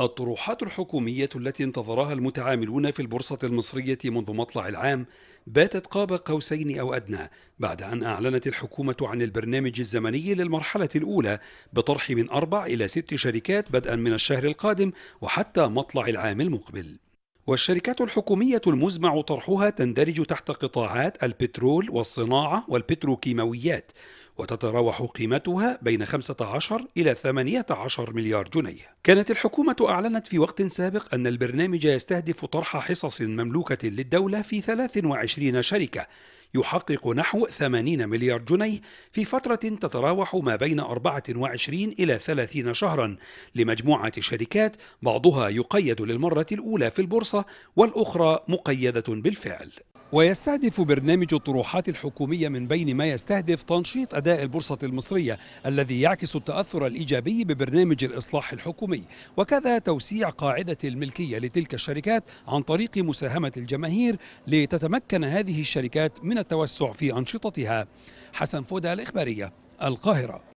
الطروحات الحكومية التي انتظرها المتعاملون في البورصة المصرية منذ مطلع العام باتت قاب قوسين أو أدنى بعد أن أعلنت الحكومة عن البرنامج الزمني للمرحلة الأولى بطرح من أربع إلى ست شركات بدءا من الشهر القادم وحتى مطلع العام المقبل والشركات الحكومية المزمع طرحها تندرج تحت قطاعات البترول والصناعة والبتروكيماويات وتتراوح قيمتها بين 15 إلى 18 مليار جنيه. كانت الحكومة أعلنت في وقت سابق أن البرنامج يستهدف طرح حصص مملوكة للدولة في 23 شركة يحقق نحو 80 مليار جنيه في فترة تتراوح ما بين 24 إلى 30 شهرا لمجموعة شركات بعضها يقيد للمرة الأولى في البورصة والأخرى مقيدة بالفعل ويستهدف برنامج الطروحات الحكومية من بين ما يستهدف تنشيط أداء البورصة المصرية الذي يعكس التأثر الإيجابي ببرنامج الإصلاح الحكومي وكذا توسيع قاعدة الملكية لتلك الشركات عن طريق مساهمة الجماهير لتتمكن هذه الشركات من التوسع في أنشطتها حسن فودة الإخبارية القاهرة